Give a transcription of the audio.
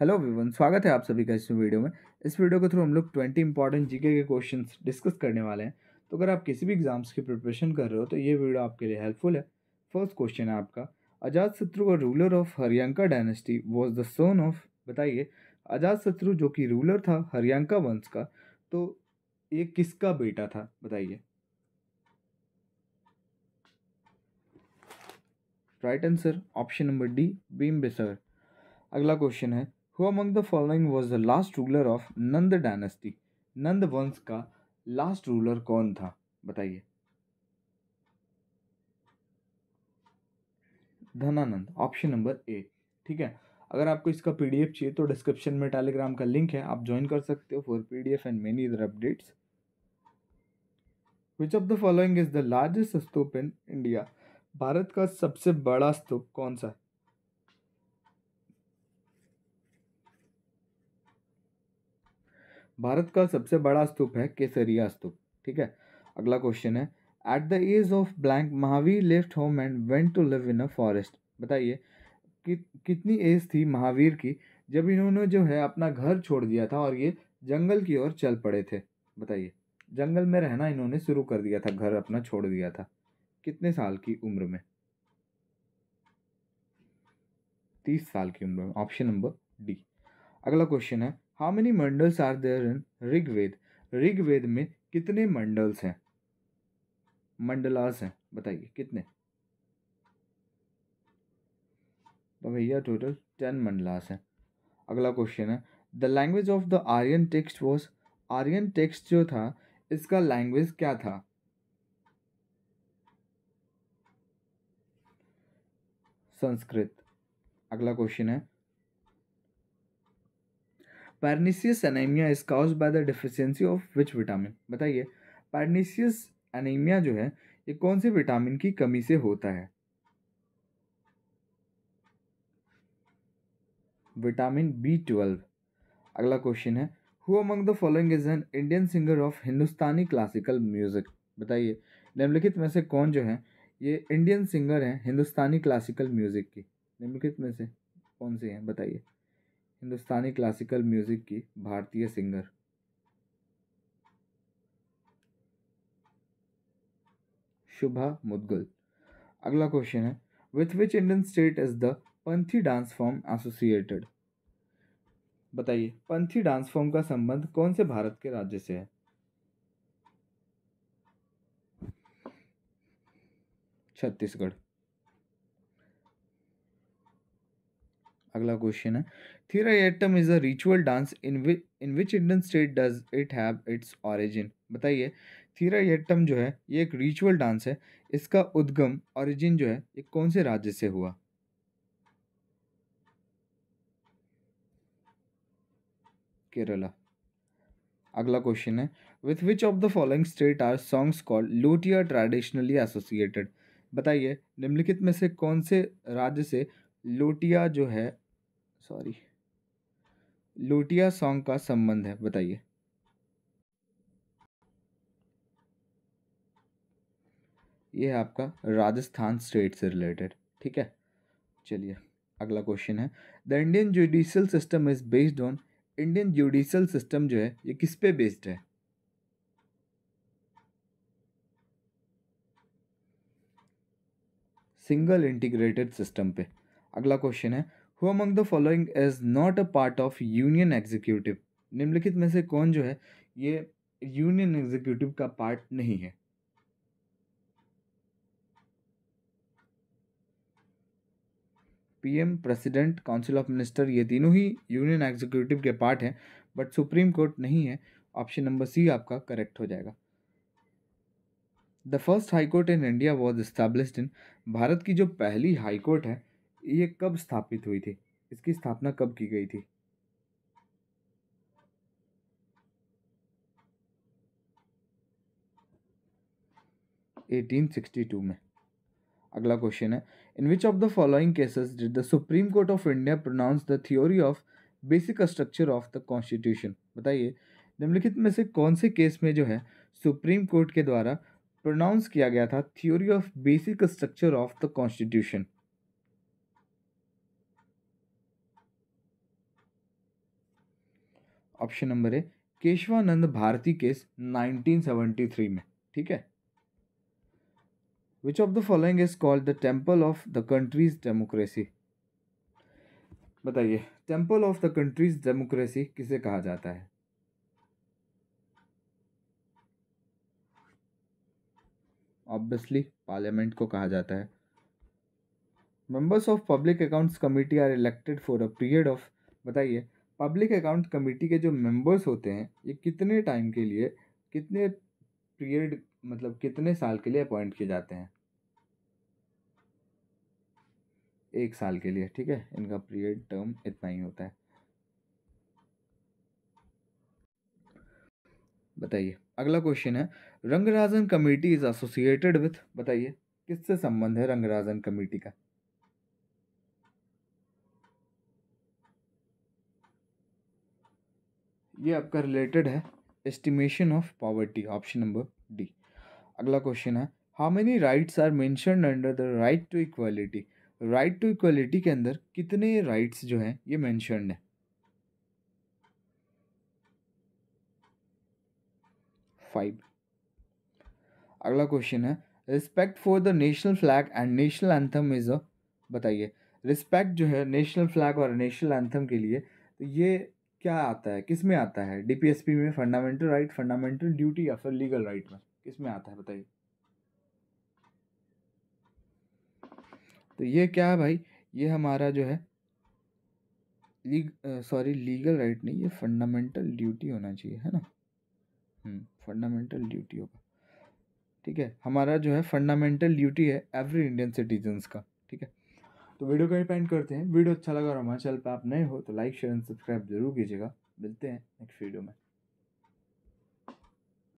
hello Vivian स्वागत है आप सभी का इस वीडियो में इस वीडियो के थ्रू हम लोग ट्वेंटी इंपॉर्टेंट जीके के क्वेश्चंस डिस्कस करने वाले हैं तो अगर आप किसी भी एग्जाम्स की प्रिपरेशन कर रहे हो तो ये वीडियो आपके लिए हेल्पफुल है फर्स्ट क्वेश्चन है आपका अजात शत्रु का ruler of Haryanka dynasty was the son of बताइए अजात शत्रु जो कि रूलर था हरियंका वंश का तो ये किसका बेटा था बताइए right answer option number D Bimbisara अगला क्वेश्चन है who among the following was the last ruler of Nanda dynasty Nanda वंश का लास्ट रूलर कौन था बताइए धनानंद ऑप्शन नंबर ए ठीक है अगर आपको इसका पीडीएफ चाहिए तो डिस्क्रिप्शन में टेलीग्राम का लिंक है आप ज्वाइन कर सकते हो for PDF and many other updates which of the following is the largest stupa in India Bharat का सबसे बड़ा स्तूप कौन सा है भारत का सबसे बड़ा स्तूप है केसरिया स्तूप ठीक है अगला क्वेश्चन है at the age of blank Mahavira left home and went to live in a forest बताइए कि कितनी एज थी महावीर की जब इन्होंने जो है अपना घर छोड़ दिया था और ये जंगल की ओर चल पड़े थे बताइए जंगल में रहना इन्होंने शुरू कर दिया था घर अपना छोड़ दिया था कितने साल की उम्र में तीस साल की उम्र में ऑप्शन नंबर डी अगला क्वेश्चन है how many mandals are there in Rigveda Rigveda में कितने मंडल्स हैं मंडलास हैं बताइए कितने तो भैया टोटल टेन मंडलास हैं अगला क्वेश्चन है the language of the Aryan text was Aryan text जो था इसका लैंग्वेज क्या था संस्कृत अगला क्वेश्चन है pernicious anaemia is caused by the deficiency of which vitamin बताइए पार्निशियस एनेमिया जो है ये कौन से विटामिन की कमी से होता है विटामिन बी ट्वेल्व अगला क्वेश्चन है who among the following is an Indian singer of Hindustani classical music बताइए निम्नलिखित में से कौन जो है ये इंडियन सिंगर हैं हिंदुस्तानी क्लासिकल म्यूज़िक की निम्नलिखित में से कौन से हैं बताइए हिंदुस्तानी क्लासिकल म्यूज़िक की भारतीय सिंगर शुभा मुदगल अगला क्वेश्चन है with which Indian state is the Panthi dance form associated बताइए पंथी डांस फॉर्म का संबंध कौन से भारत के राज्य से है छत्तीसगढ़ अगला क्वेश्चन है एटम is a ritual dance in in which Indian state does it have its origin बताइए एटम जो है ये एक रिचुअल डांस है इसका उद्गम ऑरिजिन जो है ये कौन से राज्य से हुआ केरला अगला क्वेश्चन है with which of the following state are songs called लोटिया ट्रेडिशनली एसोसिएटेड बताइए निम्नलिखित में से कौन से राज्य से लोटिया जो है सॉरी लोटिया सॉन्ग का संबंध है बताइए ये है आपका राजस्थान स्टेट से रिलेटेड ठीक है चलिए अगला क्वेश्चन है the Indian judicial system is based on Indian judicial system जो है ये किस पे बेस्ड है सिंगल इंटीग्रेटेड सिस्टम पे अगला क्वेश्चन है who among the following is not a part of union executive निम्नलिखित में से कौन जो है ये यूनियन एग्जीक्यूटिव का पार्ट नहीं है PM president council of minister ये तीनों ही यूनियन एग्जीक्यूटिव के पार्ट हैं बट सुप्रीम कोर्ट नहीं है ऑप्शन नंबर सी आपका करेक्ट हो जाएगा the first high court in India was established in Bharat की जो पहली हाई कोर्ट है ये कब स्थापित हुई थी इसकी स्थापना कब की गई थी एटीन सिक्सटी टू में अगला क्वेश्चन है in which of the following cases did the supreme court of India pronounce the theory of basic structure of the constitution बताइए निम्नलिखित में से कौन से केस में जो है सुप्रीम कोर्ट के द्वारा प्रोनाउंस किया गया था theory of basic structure of the constitution option number A Kesavananda Bharati case 1973 में ठीक है which of the following is called the temple of the country's democracy बताइए temple of the country's democracy किसे कहा जाता है ऑब्वियसली पार्लियामेंट को कहा जाता है members of public accounts committee are elected for a period of बताइए पब्लिक अकाउंट कमेटी के जो मेंबर्स होते हैं ये कितने टाइम के लिए कितने पीरियड मतलब कितने साल के लिए अपॉइंट किए जाते हैं एक साल के लिए ठीक है इनका पीरियड टर्म इतना ही होता है बताइए अगला क्वेश्चन है Rangarajan committee is associated with बताइए किससे संबंध है रंगराजन कमेटी का ये आपका रिलेटेड है estimation of poverty option number D अगला क्वेश्चन है how many rights are mention under the right to equality right to equality के अंदर कितने राइट्स जो हैं ये मैंशनड है फाइव अगला क्वेश्चन है respect for the national flag and national anthem is a बताइए रिस्पेक्ट जो है नेशनल फ्लैग और नेशनल एंथम के लिए तो ये क्या आता है किस में आता है डी में फंडामेंटल राइट फंडामेंटल ड्यूटी या फिर लीगल राइट में किस में आता है बताइए तो ये क्या है भाई ये हमारा जो है लीग सॉरी लीगल राइट नहीं ये फंडामेंटल ड्यूटी होना चाहिए है ना फंडामेंटल हम्म, ड्यूटी होगा ठीक है हमारा जो है फंडामेंटल ड्यूटी है एवरी इंडियन सिटीजन्स का तो वीडियो का डिपेंड करते हैं वीडियो अच्छा लगा और हमारे चैनल पर आप नए हो तो लाइक शेयर एंड सब्सक्राइब जरूर कीजिएगा मिलते हैं नेक्स्ट वीडियो में